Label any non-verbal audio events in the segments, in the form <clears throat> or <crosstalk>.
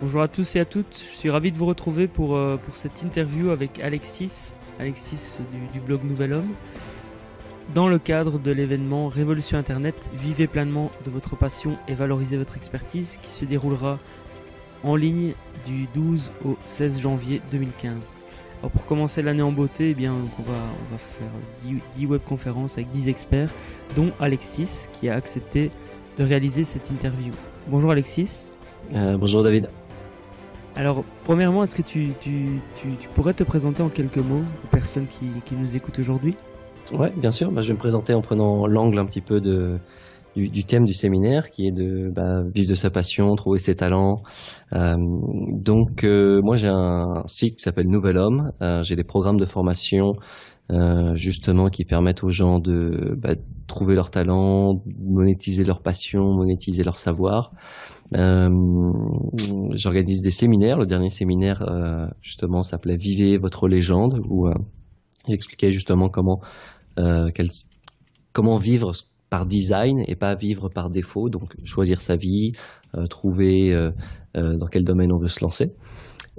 Bonjour à tous et à toutes, je suis ravi de vous retrouver pour, euh, pour cette interview avec Alexis, Alexis du, blog Nouvel Homme, dans le cadre de l'événement Révolution Internet, vivez pleinement de votre passion et valorisez votre expertise qui se déroulera en ligne du 12 au 16 janvier 2015. pour commencer l'année en beauté, eh bien, on, va, on va faire 10, webconférences avec 10 experts, dont Alexis qui a accepté de réaliser cette interview. Bonjour Alexis. Euh, bonjour David. Alors, premièrement, est-ce que tu, pourrais te présenter en quelques mots aux personnes qui, nous écoutent aujourd'hui Ouais, bien sûr. Bah, je vais me présenter en prenant l'angle un petit peu du, thème du séminaire, qui est de bah, vivre de sa passion, trouver ses talents. Euh, donc, euh, moi, j'ai un site qui s'appelle Nouvel Homme. Euh, j'ai des programmes de formation euh, justement qui permettent aux gens de bah, trouver leur talent, monétiser leur passion, monétiser leur savoir. Euh, j'organise des séminaires. Le dernier séminaire, euh, justement, s'appelait Vivez votre légende, où j'expliquais justement comment comment vivre par design et pas vivre par défaut. Donc choisir sa vie, trouver dans quel domaine on veut se lancer.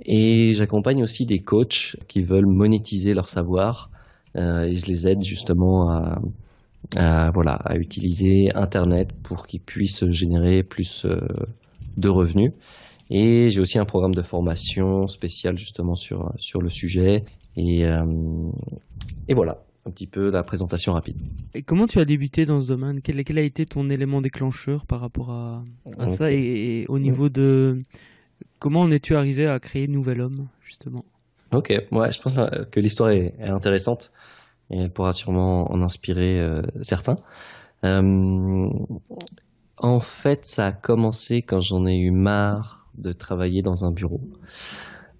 Et j'accompagne aussi des coachs qui veulent monétiser leur savoir euh, et je les aide justement à, voilà, à utiliser Internet pour qu'ils puissent générer plus euh, de revenus. Et j'ai aussi un programme de formation spécial justement sur, sur le sujet. Et, euh, et voilà, un petit peu la présentation rapide. Et comment tu as débuté dans ce domaine quel, quel, a été ton élément déclencheur par rapport à, ça et, et, au niveau de comment en es-tu arrivé à créer Nouvel Homme justement Ok, ouais, je pense que l'histoire est, intéressante et elle pourra sûrement en inspirer euh, certains. Euh, en fait, ça a commencé quand j'en ai eu marre de travailler dans un bureau.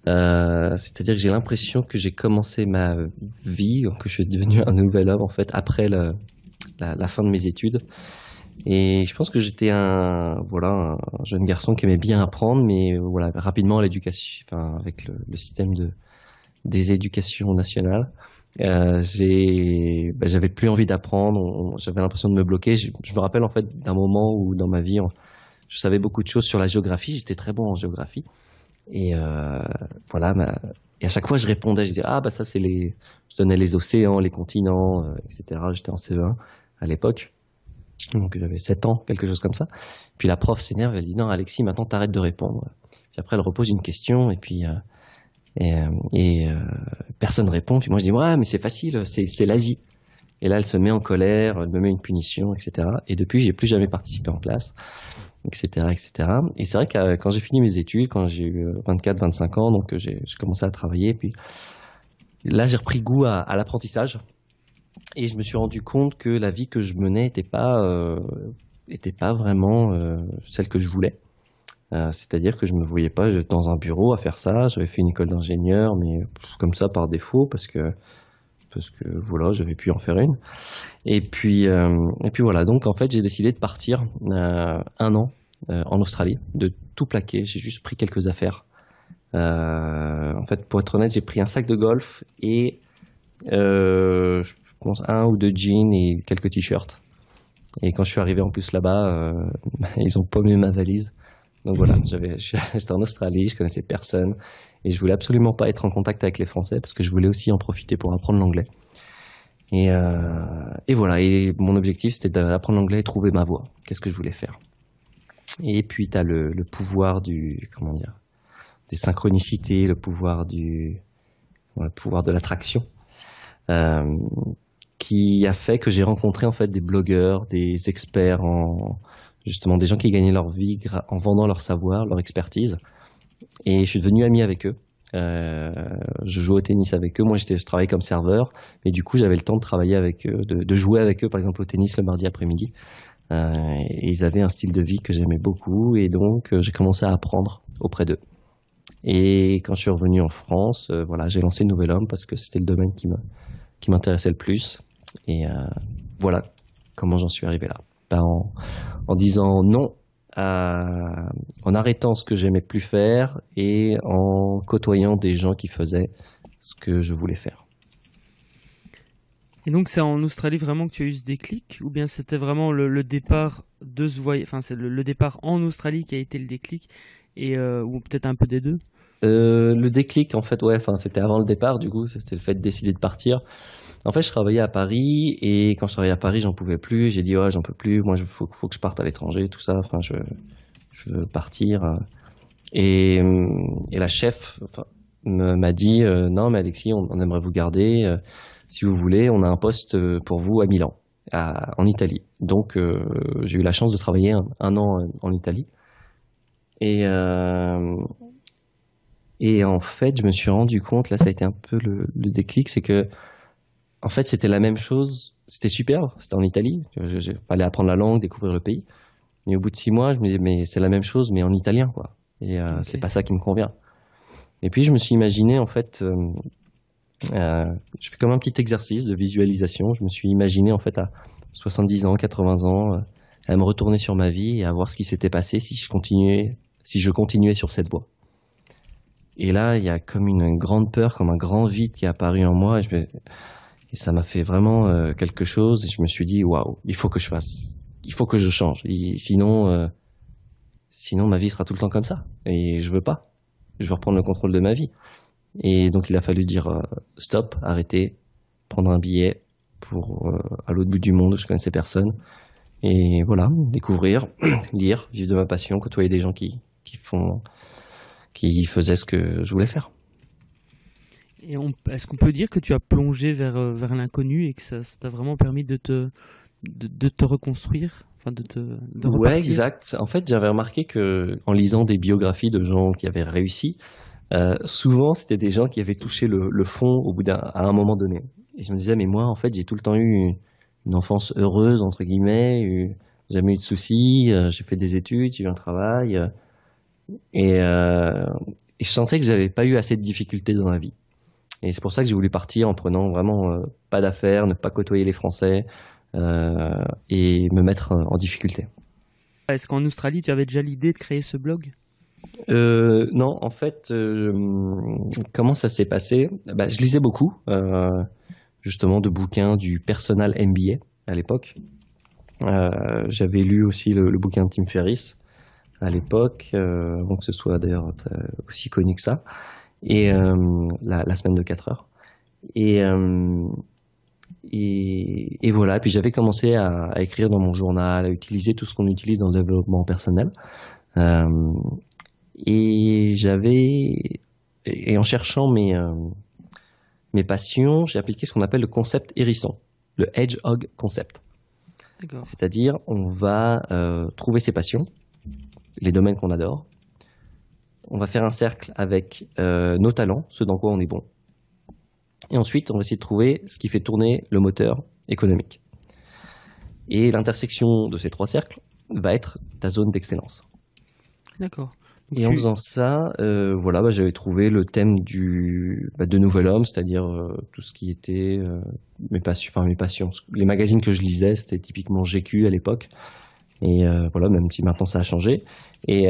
Euh, C'est-à-dire que j'ai l'impression que j'ai commencé ma vie, que je suis devenu un nouvel homme en fait après la, fin de mes études. Et je pense que j'étais un voilà un jeune garçon qui aimait bien apprendre, mais voilà rapidement l'éducation, enfin avec le système de des éducations nationales. Euh, bah, j'avais plus envie d'apprendre, j'avais l'impression de me bloquer. Je, me rappelle en fait d'un moment où dans ma vie, je savais beaucoup de choses sur la géographie, j'étais très bon en géographie. Et euh, voilà, et à chaque fois je répondais, je disais, ah bah ça c'est les... Je donnais les océans, les continents, euh, etc. J'étais en CE1 à l'époque. Donc j'avais 7 ans, quelque chose comme ça. Puis la prof s'énerve, elle dit, non Alexis, maintenant t'arrêtes de répondre. Puis après elle repose une question et puis... Et, euh, et euh, personne répond. Puis moi, je dis, ouais, mais c'est facile, c'est l'Asie. Et là, elle se met en colère, elle me met une punition, etc. Et depuis, j'ai plus jamais participé en classe, etc., etc. Et c'est vrai que euh, quand j'ai fini mes études, quand j'ai eu 24, euh, 25 ans, donc j'ai commencé à travailler, puis là, j'ai repris goût à, à l'apprentissage. Et je me suis rendu compte que la vie que je menais n'était pas, euh, pas vraiment euh, celle que je voulais. Euh, c'est-à-dire que je ne me voyais pas dans un bureau à faire ça. J'avais fait une école d'ingénieur, mais comme ça par défaut, parce que, parce que voilà, j'avais pu en faire une. Et puis, euh, et puis voilà, donc en fait, j'ai décidé de partir euh, un an en Australie, de tout plaquer. J'ai juste pris quelques affaires. en fait, pour être honnête, j'ai pris un sac de golf et je pense un ou deux jeans et quelques t-shirts. Et quand je suis arrivé en plus là-bas, <laughs> ils ont mis ma valise. Donc voilà, <laughs> j'étais en Australie, je connaissais personne et je voulais absolument pas être en contact avec les Français parce que je voulais aussi en profiter pour apprendre l'anglais. Et, euh, voilà, et mon objectif c'était d'apprendre l'anglais et trouver ma voie. Qu'est-ce que je voulais faire Et puis tu as le, pouvoir du, comment dire, des synchronicités, le pouvoir du, le pouvoir de l'attraction. Euh, qui a fait que j'ai rencontré en fait des blogueurs, des experts en, justement des gens qui gagnaient leur vie en vendant leur savoir, leur expertise. Et je suis devenu ami avec eux. Euh, je jouais au tennis avec eux. Moi, j'étais, je travaillais comme serveur, mais du coup, j'avais le temps de travailler avec eux, de, jouer avec eux, par exemple, au tennis le mardi après-midi. Euh, ils avaient un style de vie que j'aimais beaucoup, et donc euh, j'ai commencé à apprendre auprès d'eux. Et quand je suis revenu en France, voilà, j'ai lancé Nouvel Homme parce que c'était le domaine qui, qui m'intéressait le plus. Et voilà comment j'en suis arrivé là en, disant non en arrêtant ce que j'aimais plus faire et en côtoyant des gens qui faisaient ce que je voulais faire. Et donc c'est en Australie vraiment que tu as eu ce déclic ou bien c'était vraiment le, départ de enfin c'est le, départ en Australie qui a été le déclic et euh, ou peut-être un peu des deux. Euh, le déclic en fait ouais, enfin c'était avant le départ du coup c'était le fait de décider de partir. En fait, je travaillais à Paris et quand je travaillais à Paris, j'en pouvais plus. J'ai dit, ouais, j'en peux plus. Moi, il faut, que je parte à l'étranger, tout ça. Enfin, je, je veux partir. Et, la chef m'a dit, euh, non, mais Alexis, on, aimerait vous garder. Euh, si vous voulez, on a un poste euh, pour vous à Milan, en Italie. Donc, j'ai eu la chance de travailler un, an en Italie. Et, et en fait, je me suis rendu compte, là, ça a été un peu le, le déclic, c'est que en fait, c'était la même chose. C'était super. C'était en Italie. Il fallait apprendre la langue, découvrir le pays. Mais au bout de six mois, je me disais, mais c'est la même chose, mais en italien, quoi. Et euh, c'est pas ça qui me convient. Et puis, je me suis imaginé, en fait, euh, euh, je fais comme un petit exercice de visualisation. Je me suis imaginé, en fait, à 70 ans, 80 ans, euh, à me retourner sur ma vie et à voir ce qui s'était passé si je continuais, si je continuais sur cette voie. Et là, il y a comme une grande peur, comme un grand vide qui est apparu en moi. Et je et ça m'a fait vraiment euh, quelque chose. Et je me suis dit, waouh, il faut que je fasse. Il faut que je change. sinon, euh, sinon, ma vie sera tout le temps comme ça. Et je veux pas. Je veux reprendre le contrôle de ma vie. Et donc, il a fallu dire euh, stop, arrêter, prendre un billet pour à l'autre bout du monde. Je connaissais personne. Et voilà, découvrir, <clears throat> lire, vivre de ma passion, côtoyer des gens qui, qui font, qui faisaient ce que je voulais faire. Et est-ce qu'on peut dire que tu as plongé vers, euh, vers l'inconnu et que ça t'a vraiment permis de te, de, te reconstruire enfin de exact. En fait, j'avais remarqué que en lisant des biographies de gens qui avaient réussi, euh, souvent c'était des gens qui avaient touché le, fond au bout d'un à un moment donné. Et je me disais mais moi en fait j'ai tout le temps eu une enfance heureuse entre guillemets, eu, jamais eu de soucis, euh, j'ai fait des études, j'ai eu un travail et, je sentais que n'avais pas eu assez de difficultés dans la vie. Et c'est pour ça que j'ai voulu partir en prenant vraiment euh, pas d'affaires, ne pas côtoyer les Français euh, et me mettre euh, en difficulté. Est-ce qu'en Australie, tu avais déjà l'idée de créer ce blog non, en fait, comment ça s'est passé bah, Je lisais beaucoup, justement, de bouquins du Personal MBA à l'époque. J'avais lu aussi le, le, bouquin de Tim Ferriss à l'époque, avant que ce soit d'ailleurs aussi connu que ça et euh, la, la, semaine de 4 heures. Euh, et, et, voilà. Et puis j'avais commencé à, écrire dans mon journal, à utiliser tout ce qu'on utilise dans le développement personnel. Euh, et j'avais, et, en cherchant mes, mes passions, j'ai appliqué ce qu'on appelle le concept hérisson, le hedgehog concept. C'est-à-dire, on va trouver ses passions, les domaines qu'on adore, on va faire un cercle avec euh, nos talents, ce dans quoi on est bon. Et ensuite, on va essayer de trouver ce qui fait tourner le moteur économique. Et l'intersection de ces trois cercles va être ta zone d'excellence. D'accord. Et en faisant ça, euh, voilà, bah, j'avais trouvé le thème du bah, de Nouvel Homme, c'est-à-dire euh, tout ce qui était mes, passions, enfin, Les magazines que je lisais, c'était typiquement GQ à l'époque. Et voilà, même si maintenant ça a changé. Et,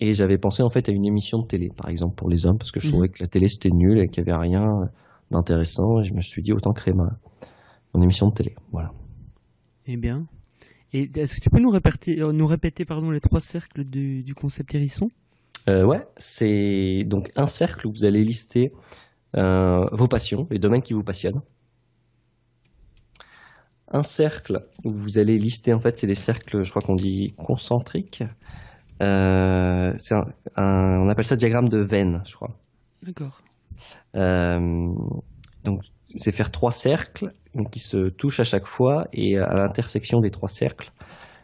et j'avais pensé en fait à une émission de télé, par exemple pour les hommes, parce que je mhm. trouvais que la télé c'était nul et qu'il n'y avait rien d'intéressant. Et je me suis dit autant créer ma, mon émission de télé. Voilà. Eh bien. Et est-ce que tu peux nous, répéter, euh, nous répéter pardon, les trois cercles du, concept hérisson euh, Ouais, c'est donc un cercle où vous allez lister euh, vos passions, les domaines qui vous passionnent. Un cercle où vous allez lister, en fait, c'est les cercles, je crois qu'on dit concentriques. Euh, on appelle ça diagramme de veine, je crois. D'accord. Euh, donc, c'est faire trois cercles qui se touchent à chaque fois et à l'intersection des trois cercles,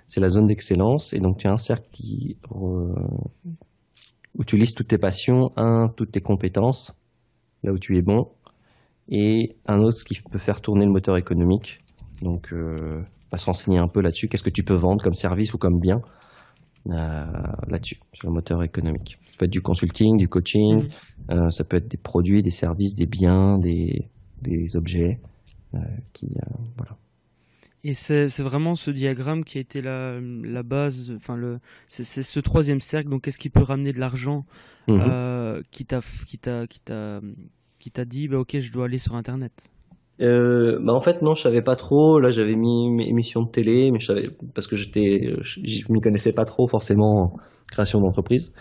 c'est la zone d'excellence. Et donc, tu as un cercle qui, où euh, tu listes toutes tes passions, un, toutes tes compétences, là où tu es bon, et un autre, ce qui peut faire tourner le moteur économique. Donc, euh, va se renseigner un peu là-dessus. Qu'est-ce que tu peux vendre comme service ou comme bien euh, là-dessus, sur le moteur économique. Ça peut être du consulting, du coaching, mm. euh, ça peut être des produits, des services, des biens, des, des objets. Euh, qui, Et c'est vraiment ce diagramme qui a été la, la base, enfin le, c'est ce troisième cercle. Donc, qu'est-ce qui peut ramener de l'argent mm-hmm. qui t'a qui qui t'a dit, bah, ok, je dois aller sur Internet euh, bah en fait non je savais pas trop là j'avais mis mes émissions de télé mais je savais parce que j'étais je m'y connaissais pas trop forcément création d'entreprise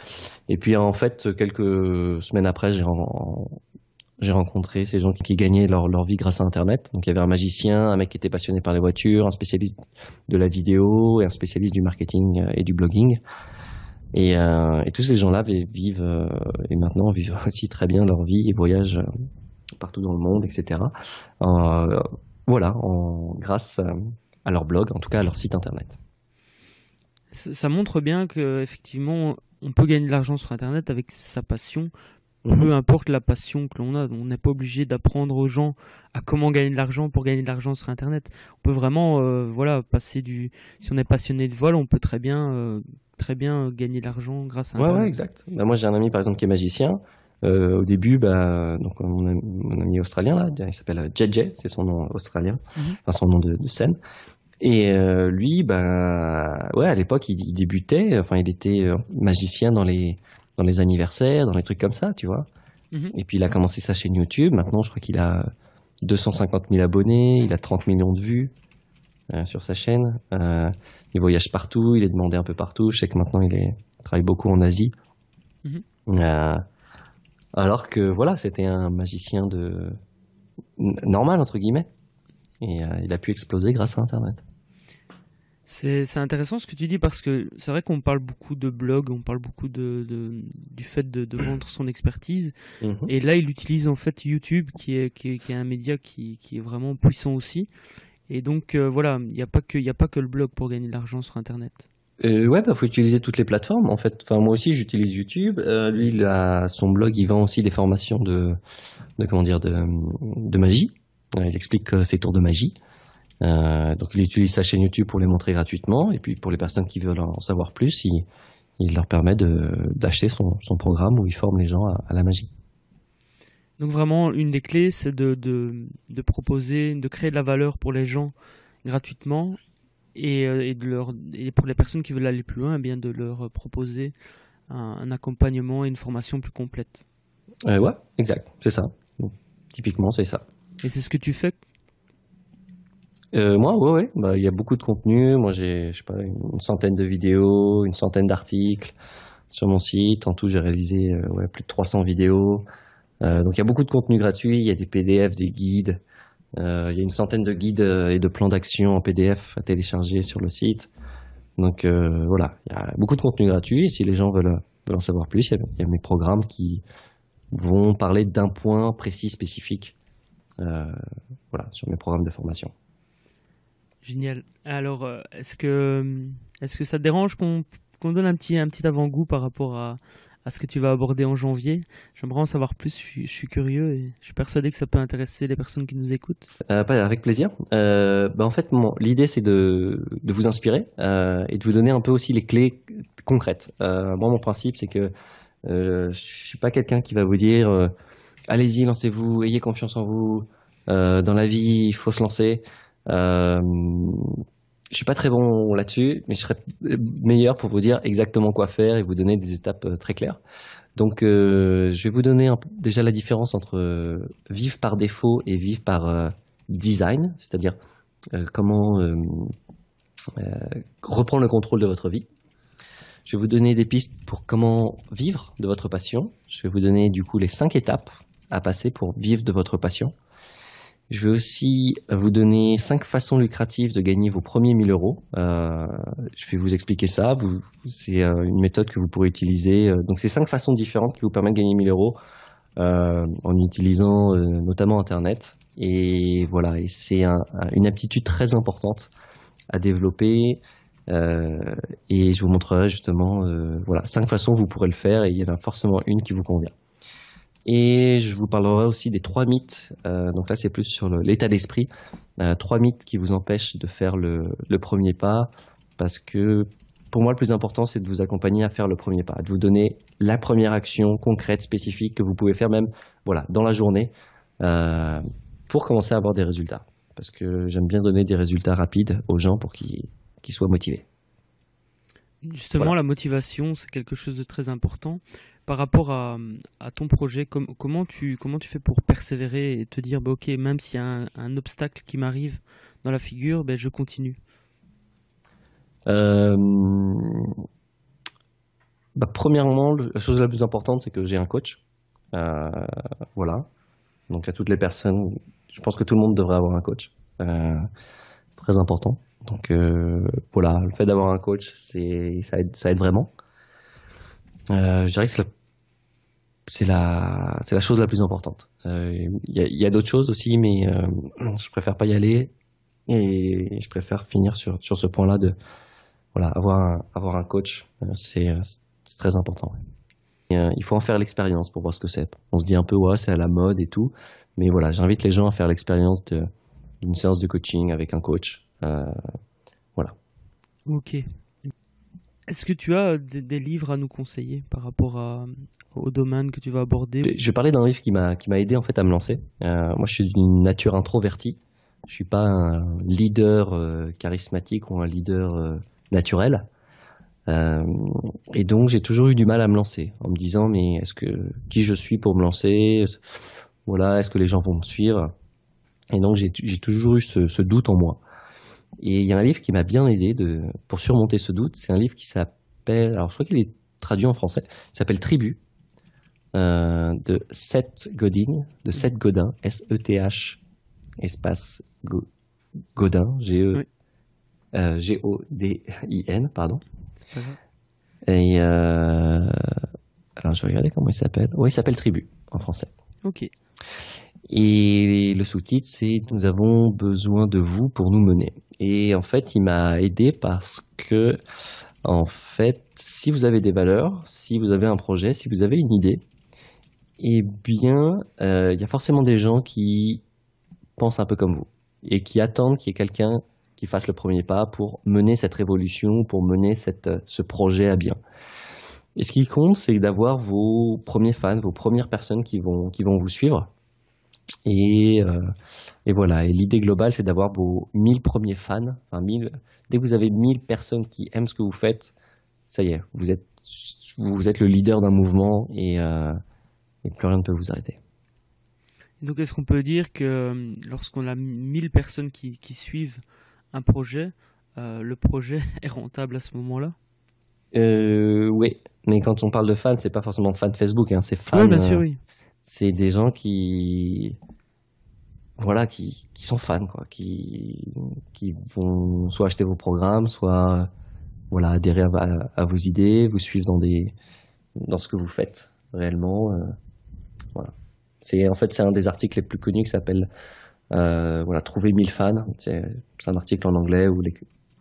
et puis en fait quelques semaines après j'ai rencontré ces gens qui gagnaient leur, vie grâce à Internet. Donc il y avait un magicien, un mec qui était passionné par les voitures, un spécialiste de la vidéo et un spécialiste du marketing euh, et du blogging. et euh, tous ces gens-là vivent euh, et maintenant vivent <laughs> aussi très bien leur vie et voyagent partout dans le monde, etc. Euh, voilà, en, grâce à, leur blog, en tout cas à leur site internet. Ça, montre bien qu'effectivement, on peut gagner de l'argent sur internet avec sa passion, mhm. peu importe la passion que l'on a, on n'est pas obligé d'apprendre aux gens à comment gagner de l'argent pour gagner de l'argent sur Internet. On peut vraiment, euh, voilà, passer du. Si on est passionné de vol, on peut très bien, euh, très bien gagner de l'argent grâce à. Internet. Ouais, ouais, exact. Bah, moi, j'ai un ami par exemple qui est magicien. Euh, au début, bah, donc mon ami, australien là, il s'appelle JJ, euh, c'est son nom euh, australien, mhm. enfin son nom de, scène. Et lui, bah, ouais, à l'époque, il, débutait, enfin, il était magicien dans les dans les anniversaires, dans les trucs comme ça, tu vois. Mhm. Et puis il a commencé sa chaîne YouTube. Maintenant, je crois qu'il a 250 000 abonnés, il a 30 millions de vues. sur sa chaîne. il voyage partout, il est demandé un peu partout. Je sais que maintenant il, est, travaille beaucoup en Asie. Mhm. Alors que voilà, c'était un magicien de normal entre guillemets, et euh, il a pu exploser grâce à Internet. C'est intéressant ce que tu dis parce que c'est vrai qu'on parle beaucoup de blog, on parle beaucoup de, du fait de, vendre son expertise. Mhm. Et là, il utilise en fait YouTube qui est, un média qui, est vraiment puissant aussi. Et donc euh, voilà, il n'y a, pas a pas que le blog pour gagner de l'argent sur Internet euh, ouais, bah, faut utiliser toutes les plateformes en fait. Enfin moi aussi j'utilise YouTube. Euh, lui il a son blog, il vend aussi des formations de, de comment dire de, magie. Euh, il explique ses tours de magie. Euh, donc il utilise sa chaîne YouTube pour les montrer gratuitement et puis pour les personnes qui veulent en savoir plus, il, leur permet d'acheter son, son, programme où il forme les gens à, la magie. Donc vraiment une des clés c'est de, de, de proposer, de créer de la valeur pour les gens gratuitement euh, et, de leur, pour les personnes qui veulent aller plus loin, eh bien de leur proposer un, accompagnement et une formation plus complète. Euh, ouais, exact, c'est ça. typiquement, c'est ça. Et c'est ce que tu fais euh, moi, ouais, bah, il y a beaucoup de contenu. Moi, j'ai, pas, une centaine de vidéos, une centaine d'articles sur mon site. En tout, j'ai réalisé plus de 300 vidéos. donc, il y a beaucoup de contenu gratuit. Il y a des PDF, des guides, euh, il y a une centaine de guides euh, et de plans d'action en PDF à télécharger sur le site. Donc euh, voilà, il y a beaucoup de contenu gratuit. si les gens veulent, en savoir plus, il y, a, mes programmes qui vont parler d'un point précis, spécifique, voilà, sur mes programmes de formation. Génial. Alors, est-ce que, est -ce que ça te dérange qu'on donne un petit, un petit avant-goût par rapport à, à ce que tu vas aborder en janvier. J'aimerais en savoir plus, je suis, curieux et je suis persuadé que ça peut intéresser les personnes qui nous écoutent. Euh, avec plaisir. Euh, bah, en fait, l'idée c'est de, vous inspirer euh, et de vous donner un peu aussi les clés concrètes. moi, mon principe c'est que je ne suis pas quelqu'un qui va vous dire allez-y, lancez-vous, ayez confiance en vous. dans la vie, il faut se lancer je suis pas très bon là-dessus, mais je serais meilleur pour vous dire exactement quoi faire et vous donner des étapes euh, très claires. Donc, euh, je vais vous donner déjà la différence entre euh, vivre par défaut et vivre par design, c'est-à-dire comment reprendre le contrôle de votre vie. Je vais vous donner des pistes pour comment vivre de votre passion. Je vais vous donner du coup les cinq étapes à passer pour vivre de votre passion. Je vais aussi vous donner cinq façons lucratives de gagner vos premiers 1000 euros. Euh, je vais vous expliquer ça. Vous, c'est euh, une méthode que vous pourrez utiliser. Euh, donc, c'est cinq façons différentes qui vous permettent de gagner 1000 euros en utilisant notamment Internet. Et voilà, et c'est une aptitude très importante à développer. et je vous montrerai justement, voilà, cinq façons vous pourrez le faire et il y en a forcément une qui vous convient. Et je vous parlerai aussi des trois mythes. Euh, donc là, c'est plus sur l'état d'esprit. Euh, trois mythes qui vous empêchent de faire le, premier pas. Parce que pour moi, le plus important, c'est de vous accompagner à faire le premier pas, de vous donner la première action concrète, spécifique, que vous pouvez faire même voilà, dans la journée euh, pour commencer à avoir des résultats. Parce que j'aime bien donner des résultats rapides aux gens pour qu'ils soient motivés. Justement, la motivation, c'est quelque chose de très important par rapport à, ton projet, comment, tu, fais pour persévérer et te dire, bah, ok, même s'il y a un, obstacle qui m'arrive dans la figure, ben, je continue euh, bah, Premièrement, la chose la plus importante, c'est que j'ai un coach. Euh, voilà. Donc à toutes les personnes, je pense que tout le monde devrait avoir un coach. Euh, très important. Donc voilà, le fait d'avoir un coach, ça aide, vraiment. je dirais que c'est la c'est la c'est la chose la plus importante. Il euh, y a, a d'autres choses aussi, mais euh, je préfère pas y aller et je préfère finir sur sur ce point-là de voilà avoir un, avoir un coach, euh, c'est très important. il faut en faire l'expérience pour voir ce que c'est. On se dit un peu ouais c'est à la mode et tout, mais voilà j'invite les gens à faire l'expérience d'une séance de coaching avec un coach. voilà. Ok, est-ce que tu as euh, des, livres à nous conseiller par rapport au domaine que tu vas aborder Je, parlais d'un livre qui m'a aidé en fait à me lancer. Euh, moi, je suis d'une nature introvertie. Je suis pas un leader euh, charismatique ou un leader naturel. et donc, j'ai toujours eu du mal à me lancer en me disant mais est-ce que qui je suis pour me lancer Voilà, est-ce que les gens vont me suivre Et donc, j'ai toujours eu ce doute en moi. Et il y a un livre qui m'a bien aidé de, pour surmonter ce doute. C'est un livre qui s'appelle, alors je crois qu'il est traduit en français, il s'appelle Tribu euh, de Seth Godin, de Seth mhm. Godin, S-E-T-H, espace Godin, G-E, euh, G-O-D-I-N, pardon. Et euh, alors je vais regarder comment il s'appelle. Oui, il s'appelle Tribu en français. Ok. Et le sous-titre, c'est Nous avons besoin de vous pour nous mener. Et en fait, il m'a aidé parce que, en fait, si vous avez des valeurs, si vous avez un projet, si vous avez une idée, eh bien, euh, il y a forcément des gens qui pensent un peu comme vous et qui attendent qu'il y ait quelqu'un qui fasse le premier pas pour mener cette révolution, pour mener cette, ce projet à bien. Et ce qui compte, c'est d'avoir vos premiers fans, vos premières personnes qui vont, qui vont vous suivre euh, et, voilà. Et l'idée globale, c'est d'avoir vos 1000 premiers fans. Enfin, dès que vous avez 1000 personnes qui aiment ce que vous faites, ça y est, vous êtes, vous êtes le leader d'un mouvement et, euh, plus rien ne peut vous arrêter. Donc, est-ce qu'on peut dire que euh, lorsqu'on a 1000 personnes qui, qui, suivent un projet, le projet <laughs> est rentable à ce moment-là Oui, mais quand on parle de fans, c'est pas forcément fan Facebook, hein, c'est fan. Oui, bien sûr, oui c'est des gens qui voilà qui, qui sont fans quoi qui qui vont soit acheter vos programmes soit voilà adhérer à, vos idées vous suivre dans des dans ce que vous faites réellement euh, voilà c'est en fait c'est un des articles les plus connus qui s'appelle euh, voilà trouver 1000 fans c'est un article en anglais où,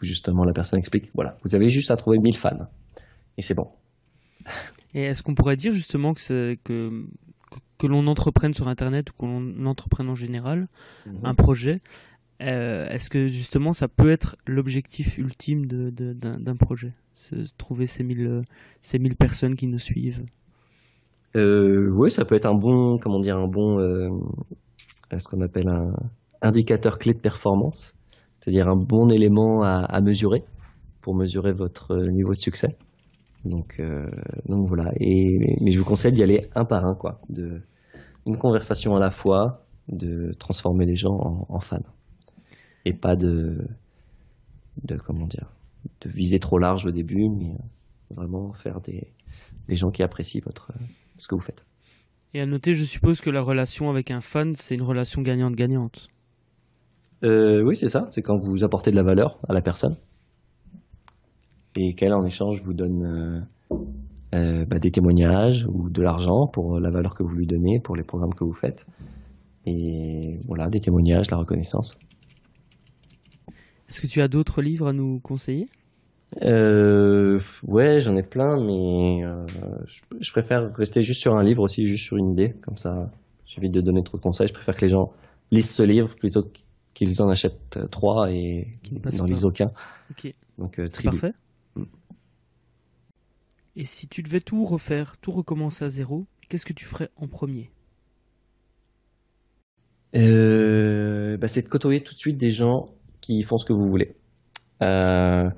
justement la personne explique voilà vous avez juste à trouver 1000 fans et c'est bon et est-ce qu'on pourrait dire justement que que l'on entreprenne sur Internet ou que l'on entreprenne en général, mhm. un projet, euh, est-ce que justement ça peut être l'objectif ultime d'un projet Trouver ces 1000 ces mille personnes qui nous suivent euh, Oui, ça peut être un bon, comment dire, un bon, euh, ce qu'on appelle un indicateur clé de performance, c'est-à-dire un bon élément à mesurer pour mesurer votre niveau de succès. Donc, euh, donc voilà. Et, mais je vous conseille d'y aller un par un, quoi. De, une conversation à la fois, de transformer les gens en, fans. Et pas de, de, comment dire, de viser trop large au début, mais euh, vraiment faire des, des gens qui apprécient votre, euh, ce que vous faites. Et à noter, je suppose que la relation avec un fan, c'est une relation gagnante-gagnante. oui, c'est ça. C'est quand vous apportez de la valeur à la personne et qu'elle, en échange, vous donne euh, euh, bah, des témoignages ou de l'argent pour la valeur que vous lui donnez, pour les programmes que vous faites. Et voilà, des témoignages, la reconnaissance. Est-ce que tu as d'autres livres à nous conseiller euh, Ouais, j'en ai plein, mais euh, je, préfère rester juste sur un livre aussi, juste sur une idée. Comme ça, j'évite de donner trop de conseils. Je préfère que les gens lisent ce livre plutôt qu'ils en achètent trois et qu'ils bah, n'en lisent aucun. Ok, Donc, euh, parfait. Et si tu devais tout refaire, tout recommencer à zéro, qu'est-ce que tu ferais en premier euh, bah C'est de côtoyer tout de suite des gens qui font ce que vous voulez. Euh,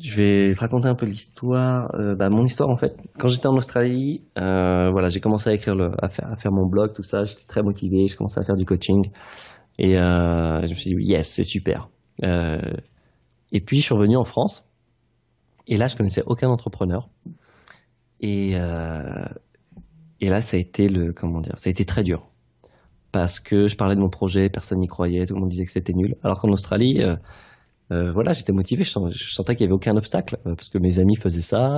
je vais raconter un peu l'histoire, euh, bah, mon histoire en fait. Quand j'étais en Australie, euh, voilà, j'ai commencé à écrire, le, à, faire, à, faire, mon blog, tout ça. J'étais très motivé, je commençais à faire du coaching et je me suis dit yes, c'est super. et puis je suis revenu en France et là, je connaissais aucun entrepreneur. Et, euh, et là, ça a été le comment dire, ça a été très dur parce que je parlais de mon projet, personne n'y croyait, tout le monde disait que c'était nul. Alors qu'en Australie, euh, euh, voilà, j'étais motivé, je, sentais qu'il n'y avait aucun obstacle parce que mes amis faisaient ça.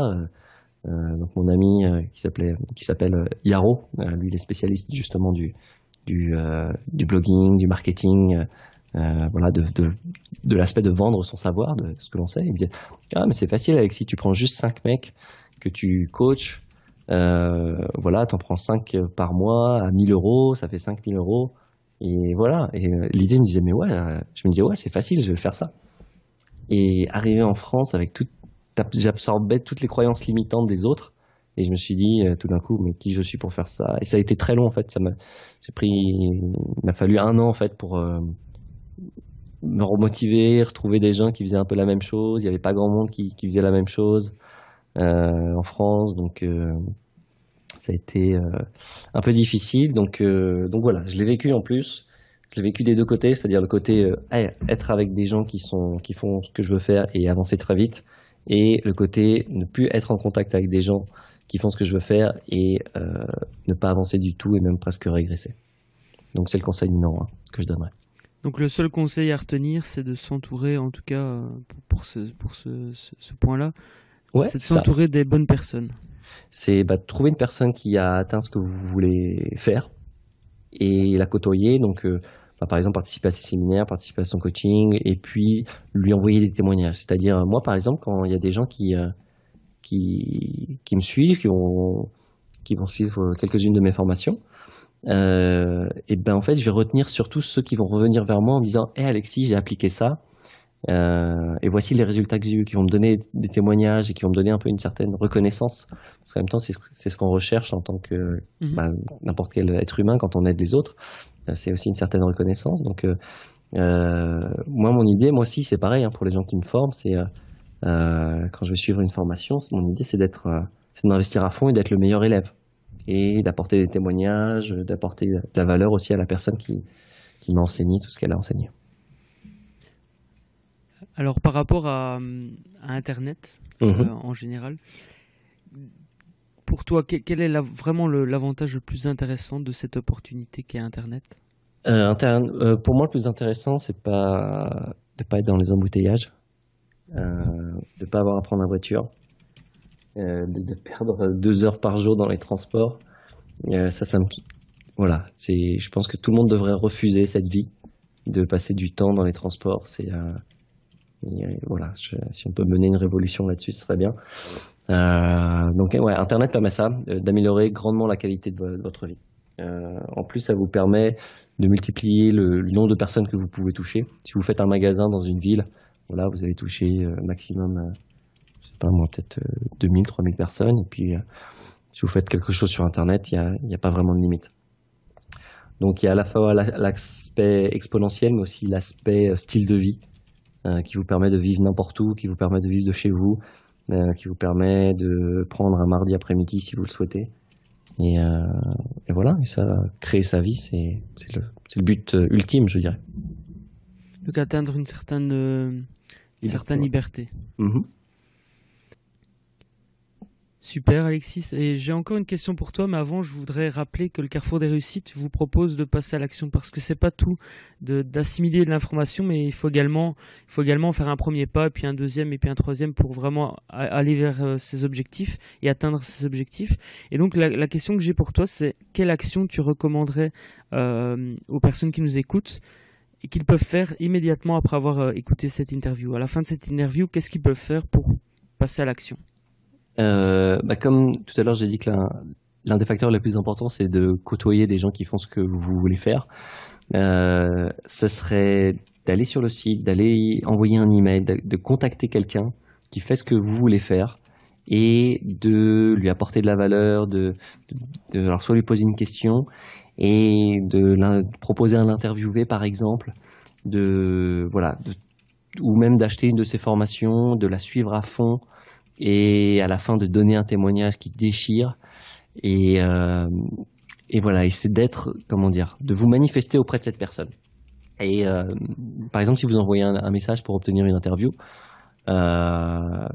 donc mon ami qui s'appelait qui s'appelle Yaro, lui il est spécialiste justement du du, du blogging, du marketing euh, voilà, de, de, l'aspect de vendre son savoir, de ce que l'on sait. Il me disait Ah, mais c'est facile, Alexis, tu prends juste cinq mecs que tu coaches. Euh, voilà, t'en prends 5 par mois à 1000 euros, ça fait 5000 euros. Et voilà. Et euh, l'idée me disait Mais ouais, euh, je me disais Ouais, c'est facile, je vais faire ça. Et arrivé en France, avec tout, j'absorbais toutes les croyances limitantes des autres. Et je me suis dit tout d'un coup, mais qui je suis pour faire ça Et ça a été très long en fait. Ça m'a, j'ai pris, il m'a fallu un an en fait pour me remotiver, retrouver des gens qui faisaient un peu la même chose. Il n'y avait pas grand monde qui, faisait la même chose euh, en France, donc euh, ça a été euh, un peu difficile. Donc, donc voilà, je l'ai vécu en plus. Je l'ai vécu des deux côtés, c'est-à-dire le côté être avec des gens qui, sont, qui font ce que je veux faire et avancer très vite, et le côté ne plus être en contact avec des gens qui font ce que je veux faire et ne pas avancer du tout et même presque régresser. Donc c'est le conseil numéro un que je donnerais. Donc le seul conseil à retenir, c'est de s'entourer, en tout cas euh, pour ce, pour ce, point-là, ouais, c'est de s'entourer des bonnes personnes. C'est bah, de trouver une personne qui a atteint ce que vous voulez faire et la côtoyer. Donc euh, bah, par exemple, participer à ses séminaires, participer à son coaching et puis lui envoyer des témoignages. C'est-à-dire, moi par exemple, quand il y a des gens qui, euh, qui, qui me suivent, qui qui vont suivre quelques-unes de mes formations, euh, et ben en fait, je vais retenir surtout ceux qui vont revenir vers moi en me disant Hé Alexis, j'ai appliqué ça, euh, et voici les résultats que j'ai eu, qui vont me donner des témoignages et qui vont me donner un peu une certaine reconnaissance. Parce qu'en même temps, c'est ce qu'on recherche en tant que mhm. bah, n'importe quel être humain quand on aide les autres. Euh, c'est aussi une certaine reconnaissance. Donc, euh, euh, moi, mon idée, moi aussi, c'est pareil hein, pour les gens qui me forment. C'est euh, quand je vais suivre une formation, mon idée, c'est d'être, c'est d'investir à fond et d'être le meilleur élève et d'apporter des témoignages, d'apporter de la valeur aussi à la personne qui, m'a enseigné tout ce qu'elle a enseigné. Alors par rapport à, Internet euh, mhm. en général, pour toi, quel est vraiment l'avantage le, plus intéressant de cette opportunité qu'est Internet euh, euh, Pour moi, le plus intéressant, c'est pas de pas être dans les embouteillages, de ne pas avoir à prendre la voiture, euh, de, perdre euh, deux heures par jour dans les transports. Euh, ça, ça me... Voilà, c'est, je pense que tout le monde devrait refuser cette vie de passer du temps dans les transports. C'est, voilà, si on peut mener une révolution là-dessus, ce serait bien. donc ouais, Internet permet ça, d'améliorer grandement la qualité de, votre vie. en plus, ça vous permet de multiplier le, nombre de personnes que vous pouvez toucher. Si vous faites un magasin dans une ville, voilà, vous allez toucher maximum pas moi, peut-être 2000, euh, 3000 personnes. Et puis, euh, si vous faites quelque chose sur Internet, il n'y a, a, pas vraiment de limite. Donc, il y a à la fois l'aspect exponentiel, mais aussi l'aspect euh, style de vie, qui vous permet de vivre n'importe où, qui vous permet de vivre de chez vous, qui vous permet de prendre un mardi après-midi si vous le souhaitez. Et, voilà, et ça, créer sa vie, c'est le, le, but ultime, je dirais. Donc atteindre une certaine, liberté. certaine liberté. Mm-hmm. Super Alexis, et j'ai encore une question pour toi, mais avant je voudrais rappeler que le Carrefour des réussites vous propose de passer à l'action parce que c'est pas tout d'assimiler de, l'information, mais il faut également il faut également faire un premier pas, puis un deuxième et puis un troisième pour vraiment aller vers euh, ses objectifs et atteindre ses objectifs. Et donc la, question que j'ai pour toi, c'est quelle action tu recommanderais euh, aux personnes qui nous écoutent et qu'ils peuvent faire immédiatement après avoir euh, écouté cette interview. À la fin de cette interview, qu'est-ce qu'ils peuvent faire pour passer à l'action euh, bah comme tout à l'heure, j'ai dit que l'un des facteurs les plus importants, c'est de côtoyer des gens qui font ce que vous voulez faire. Euh, ça serait d'aller sur le site, d'aller envoyer un email, de, contacter quelqu'un qui fait ce que vous voulez faire et de lui apporter de la valeur, de, de, alors soit lui poser une question et de, proposer à l'interviewer par exemple, de voilà, ou même d'acheter une de ses formations, de la suivre à fond, et à la fin de donner un témoignage qui déchire et euh, et voilà et c'est d'être comment dire de vous manifester auprès de cette personne et euh, par exemple si vous envoyez un, message pour obtenir une interview euh,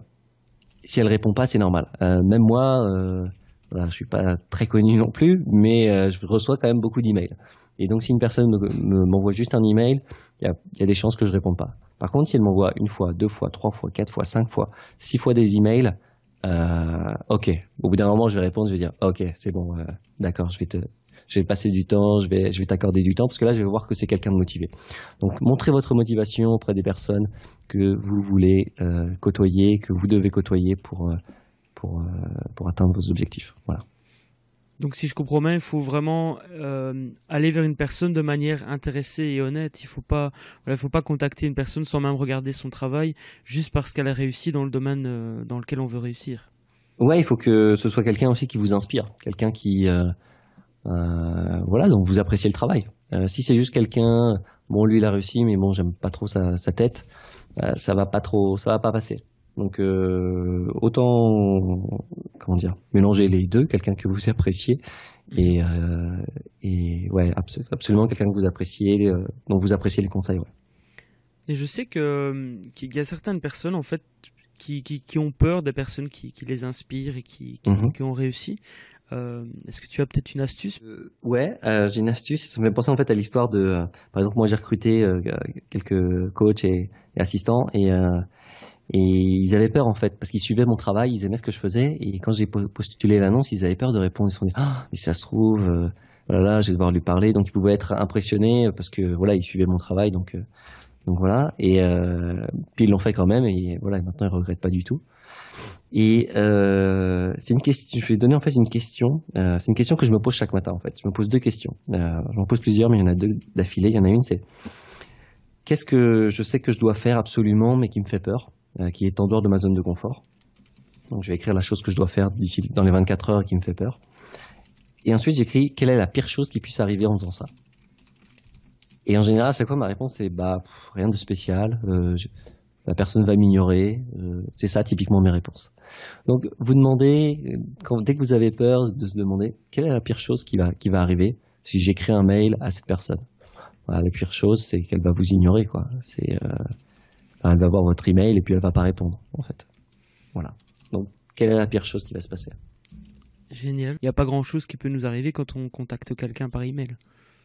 si elle répond pas c'est normal euh, même moi euh, voilà, je suis pas très connu non plus mais euh, je reçois quand même beaucoup d'emails et donc si une personne m'envoie juste un email il y a, y a des chances que je réponde pas par contre, si elle m'envoie une fois, deux fois, trois fois, quatre fois, cinq fois, six fois des emails, euh, ok. Au bout d'un moment, je vais répondre, je vais dire, ok, c'est bon, euh, d'accord, je vais te, je vais passer du temps, je vais, je vais t'accorder du temps, parce que là, je vais voir que c'est quelqu'un de motivé. Donc, montrez votre motivation auprès des personnes que vous voulez euh, côtoyer, que vous devez côtoyer pour, euh, pour, pour atteindre vos objectifs. Voilà. Donc si je comprends bien, il faut vraiment euh, aller vers une personne de manière intéressée et honnête. Il ne faut, pas, voilà, faut pas contacter une personne sans même regarder son travail, juste parce qu'elle a réussi dans le domaine euh, dans lequel on veut réussir. Ouais, il faut que ce soit quelqu'un aussi qui vous inspire, quelqu'un qui... Euh, euh voilà, donc vous appréciez le travail. Euh, si c'est juste quelqu'un, bon, lui il a réussi, mais bon, j'aime pas trop sa, sa tête, ça va pas trop, ça va pas passer. Donc euh, autant comment dire mélanger les deux, quelqu'un que vous appréciez et, euh, ouais absolument quelqu'un que vous appréciez, euh, dont vous appréciez les conseils. Et je sais que qu'il y a certaines personnes en fait qui, ont peur des personnes qui, les inspirent et qui, qui mhm. ont réussi. Est-ce que tu as peut-être une astuce Oui, Ouais, j'ai une astuce. Ça me fait penser en fait à l'histoire de, par exemple, moi j'ai recruté quelques coachs et, et assistants et et ils avaient peur en fait, parce qu'ils suivaient mon travail, ils aimaient ce que je faisais. Et quand j'ai postulé l'annonce, ils avaient peur de répondre. Ils se sont dit, ah, mais ça se trouve, euh, voilà, je vais devoir lui parler. Donc ils pouvaient être impressionnés euh, parce que voilà, ils suivaient mon travail. Donc, euh, donc voilà. Et puis ils l'ont fait quand même. Et voilà, maintenant ils regrettent pas du tout. Et c'est une question. Je vais donner en fait une question. c'est une question que je me pose chaque matin en fait. Je me pose deux questions. je m'en pose plusieurs, mais il y en a deux d'affilée. Il y en a une, c'est qu'est-ce que je sais que je dois faire absolument, mais qui me fait peur euh, qui est en dehors de ma zone de confort. Donc je vais écrire la chose que je dois faire d'ici dans les 24 heures qui me fait peur. Et ensuite j'écris quelle est la pire chose qui puisse arriver en faisant ça. Et en général, c'est quoi ma réponse c'est bah rien de spécial. Euh, la personne va m'ignorer. Euh, c'est ça typiquement mes réponses. Donc vous demandez quand, dès que vous avez peur de se demander quelle est la pire chose qui va qui va arriver si j'écris un mail à cette personne. Voilà, la pire chose, c'est qu'elle va vous ignorer quoi. C'est euh, elle va voir votre email et puis elle va pas répondre, en fait. Voilà. Donc, quelle est la pire chose qui va se passer Génial. Il n'y a pas grand chose qui peut nous arriver quand on contacte quelqu'un par email.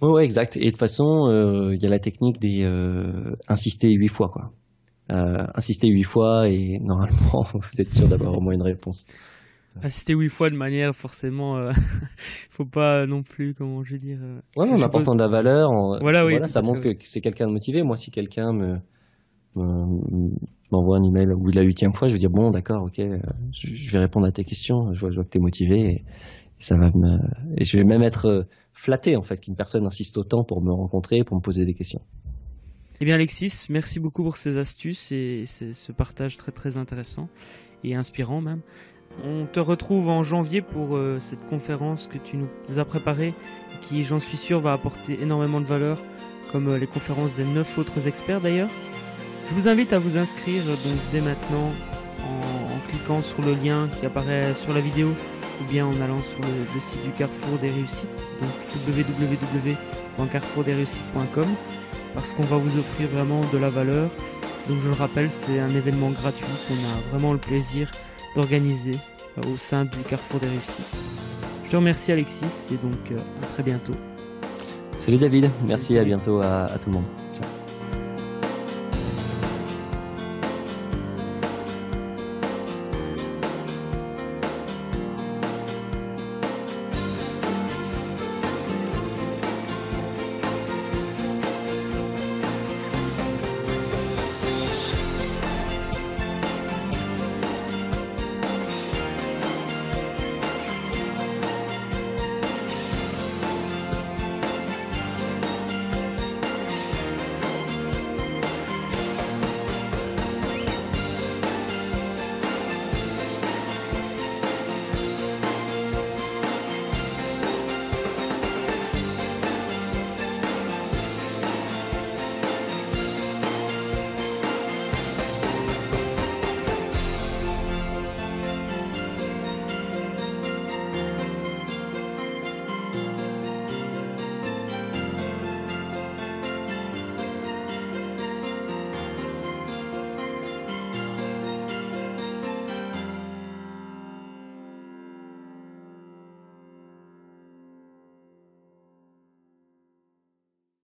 Oui, exact. Et de toute façon, euh, il y a la technique des euh, huit fois, quoi. Euh, insister huit fois et <laughs> normalement, vous êtes sûr d'avoir au moins une réponse. Insister huit fois de manière forcément, euh, <laughs> faut pas non plus, comment je vais dire. Ouais, en apportant de la valeur. voilà, ça montre que c'est quelqu'un de motivé. Moi, si quelqu'un me, m'envoie un email au bout de la huitième fois, je vais dire bon, d'accord, ok, euh, je, vais répondre à tes questions, je vois, que tu es motivé et, ça va me, et je vais même être euh, flatté en fait qu'une personne insiste autant pour me rencontrer, pour me poser des questions. Eh bien Alexis, merci beaucoup pour ces astuces et ce partage très très intéressant et inspirant même. On te retrouve en janvier pour euh, cette conférence que tu nous as préparée, qui j'en suis sûr va apporter énormément de valeur, comme les conférences des neuf autres experts d'ailleurs. Je vous invite à vous inscrire dès maintenant en, cliquant sur le lien qui apparaît sur la vidéo ou bien en allant sur le, site du Carrefour des Réussites, donc www.carrefourdesréussites.com parce qu'on va vous offrir vraiment de la valeur. Donc je le rappelle, c'est un événement gratuit qu'on a vraiment le plaisir d'organiser euh, au sein du Carrefour des Réussites. Je te remercie Alexis et donc euh, à très bientôt. Salut David, merci, à bientôt à tout le monde.